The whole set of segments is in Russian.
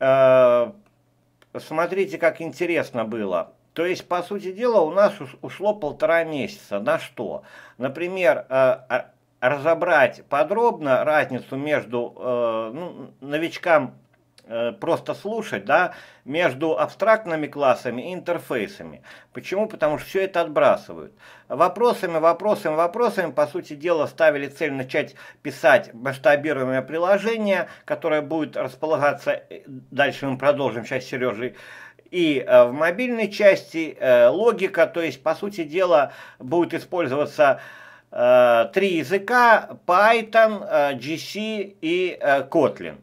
Э, смотрите, как интересно было. То есть, по сути дела, у нас ушло полтора месяца. На что? Например, э, а, разобрать подробно разницу между э, ну, новичкам Э, просто слушать, да, между абстрактными классами и интерфейсами. Почему? Потому что все это отбрасывают. Вопросами, вопросами, вопросами, по сути дела, ставили цель начать писать масштабируемое приложение, которое будет располагаться, э, дальше мы продолжим сейчас с Сережей, и э, в мобильной части логика, то есть, по сути дела, будет использоваться три языка, Python, GC и Kotlin.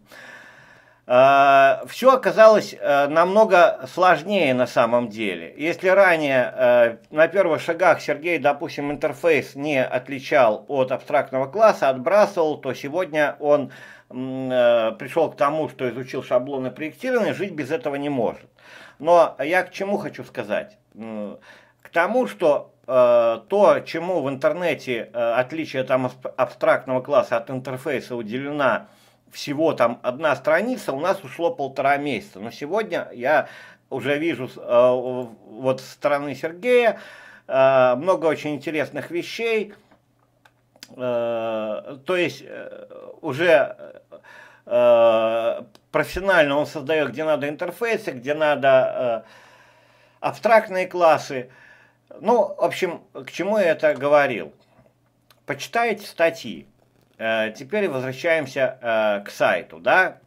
Э, все оказалось э, намного сложнее на самом деле. Если ранее э, на первых шагах Сергей, допустим, интерфейс не отличал от абстрактного класса, отбрасывал, то сегодня он пришел к тому, что изучил шаблоны проектирования, жить без этого не может. Но я к чему хочу сказать? К тому, что то, чему в интернете отличие там абстрактного класса от интерфейса уделена всего там одна страница, у нас ушло полтора месяца. Но сегодня я уже вижу э, вот со стороны Сергея э, много очень интересных вещей. Э, то есть э, уже э, профессионально он создает, где надо интерфейсы, где надо э, абстрактные классы. Ну, в общем, к чему я это говорил? Почитайте статьи. Э, теперь возвращаемся э, к сайту, да.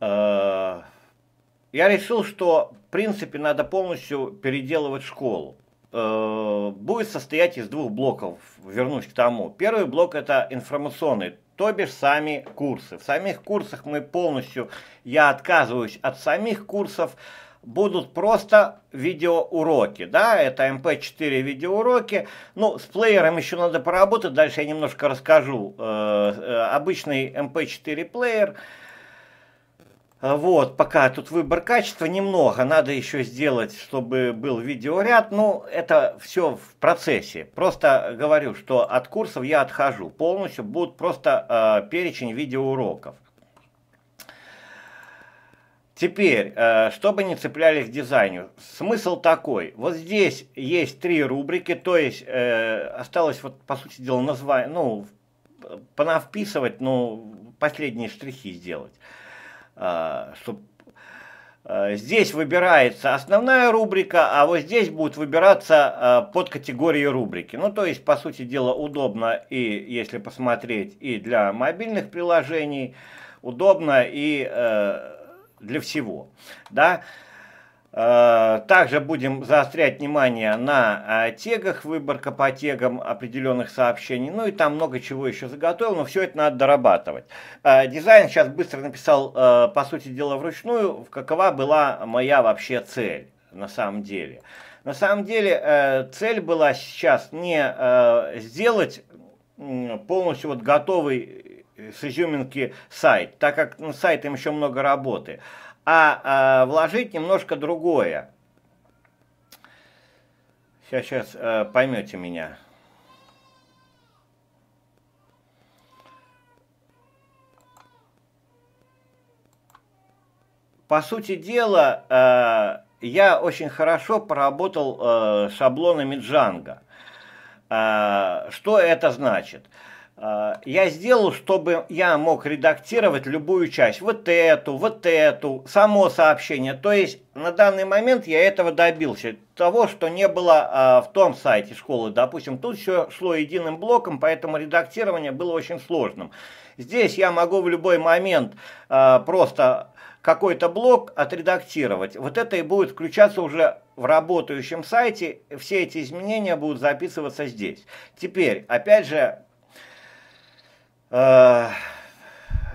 Э, я решил, что в принципе надо полностью переделывать школу. Будет состоять из двух блоков, вернусь к тому. Первый блок это информационный, то бишь сами курсы. В самих курсах мы полностью, я отказываюсь от самих курсов, будут просто видеоуроки, да, это MP4 видеоуроки, ну, с плеером еще надо поработать, дальше я немножко расскажу, э, э, обычный MP4 плеер, вот, пока тут выбор качества немного, надо еще сделать, чтобы был видеоряд, ну, это все в процессе. Просто говорю, что от курсов я отхожу полностью, будет просто э, перечень видеоуроков. Теперь, э, чтобы не цеплялись к дизайну, смысл такой. Вот здесь есть три рубрики, то есть э, осталось, вот, по сути дела, название, ну, понавписывать, ну, последние штрихи сделать, э, чтобы Здесь выбирается основная рубрика, а вот здесь будет выбираться под категории рубрики. Ну, то есть, по сути дела, удобно и, если посмотреть, и для мобильных приложений, удобно и для всего. Да? Э, также будем заострять внимание на э, тегах, выборка по тегам определенных сообщений. Ну и там много чего еще заготовил, но все это надо дорабатывать. Э, дизайн сейчас быстро написал, по сути дела, вручную, какова была моя вообще цель на самом деле. На самом деле цель была сейчас не сделать полностью вот готовый с изюминки сайт, так как ну, с сайтом еще много работы, а, а вложить немножко другое. Сейчас, сейчас э, поймете меня. По сути дела, э, я очень хорошо поработал э, шаблонами Django. Э, что это значит? Э, Э, я сделал, чтобы я мог редактировать любую часть. Вот эту, вот эту, само сообщение. То есть на данный момент я этого добился. Того, что не было э, в том сайте школы, допустим. Тут все шло единым блоком, поэтому редактирование было очень сложным. Здесь я могу в любой момент э, просто какой-то блок отредактировать. Вот это и будет включаться уже в работающем сайте. Все эти изменения будут записываться здесь. Теперь, опять же, Э,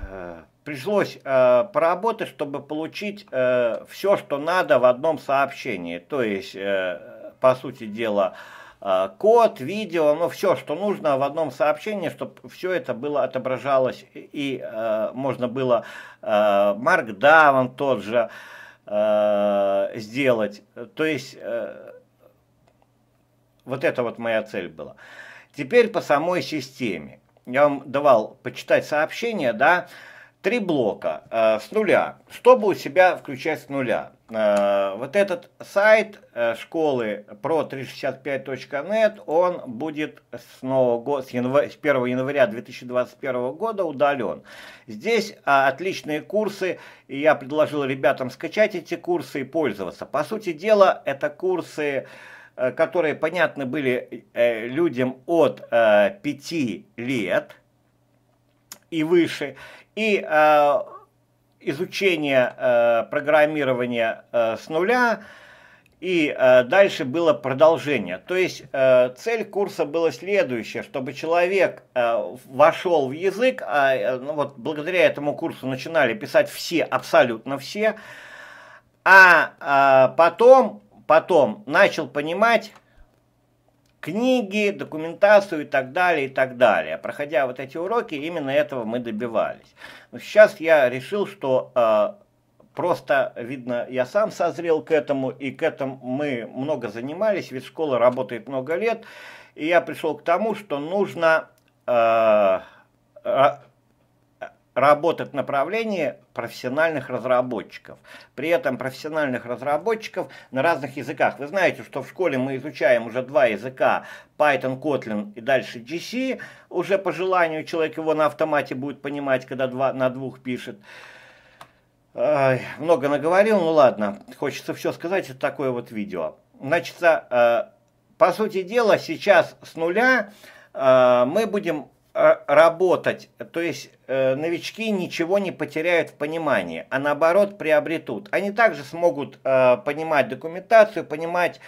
э, пришлось э, поработать, чтобы получить э, все, что надо в одном сообщении. То есть, э, по сути дела, э, код, видео, ну все, что нужно в одном сообщении, чтобы все это было отображалось и э, можно было э, Markdown тот же э, сделать. То есть, э, вот это вот моя цель была. Теперь по самой системе я вам давал почитать сообщение, да, три блока э, с нуля. Что у себя включать с нуля? Э, вот этот сайт э, школы pro365.net, он будет с, нового года, с, января, с 1 января 2021 года удален. Здесь э, отличные курсы, и я предложил ребятам скачать эти курсы и пользоваться. По сути дела, это курсы... Э, которые понятны были э, людям от 5 э, лет и выше, и изучение программирования с нуля, и дальше было продолжение. То есть цель курса была следующая, чтобы человек вошел в язык, а, ну, вот благодаря этому курсу начинали писать все, абсолютно все, а, а потом потом начал понимать книги, документацию и так далее, и так далее. Проходя вот эти уроки, именно этого мы добивались. Но сейчас я решил, что э, просто, видно, я сам созрел к этому, и к этому мы много занимались, ведь школа работает много лет, и я пришел к тому, что нужно... Э, работать в направлении профессиональных разработчиков. При этом профессиональных разработчиков на разных языках. Вы знаете, что в школе мы изучаем уже два языка, Python, Kotlin и дальше GC. Уже по желанию человек его на автомате будет понимать, когда два, на двух пишет. Ой, много наговорил, ну ладно, хочется все сказать, это такое вот видео. Значит, э, по сути дела, сейчас с нуля э, мы будем Э, работать. То есть э, новички ничего не потеряют в понимании, а наоборот приобретут. Они также смогут э, понимать документацию, понимать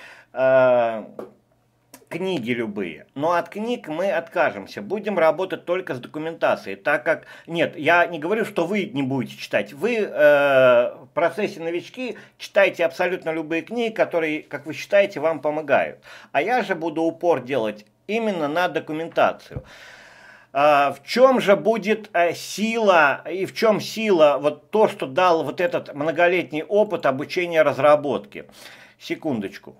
книги любые. Но от книг мы откажемся. Будем работать только с документацией, так как... Нет, я не говорю, что вы не будете читать. Вы э, в процессе новички читаете абсолютно любые книги, которые, как вы считаете, вам помогают. А я же буду упор делать именно на документацию. А, в чем же будет э, сила и в чем сила вот то, что дал вот этот многолетний опыт обучения разработки? Секундочку.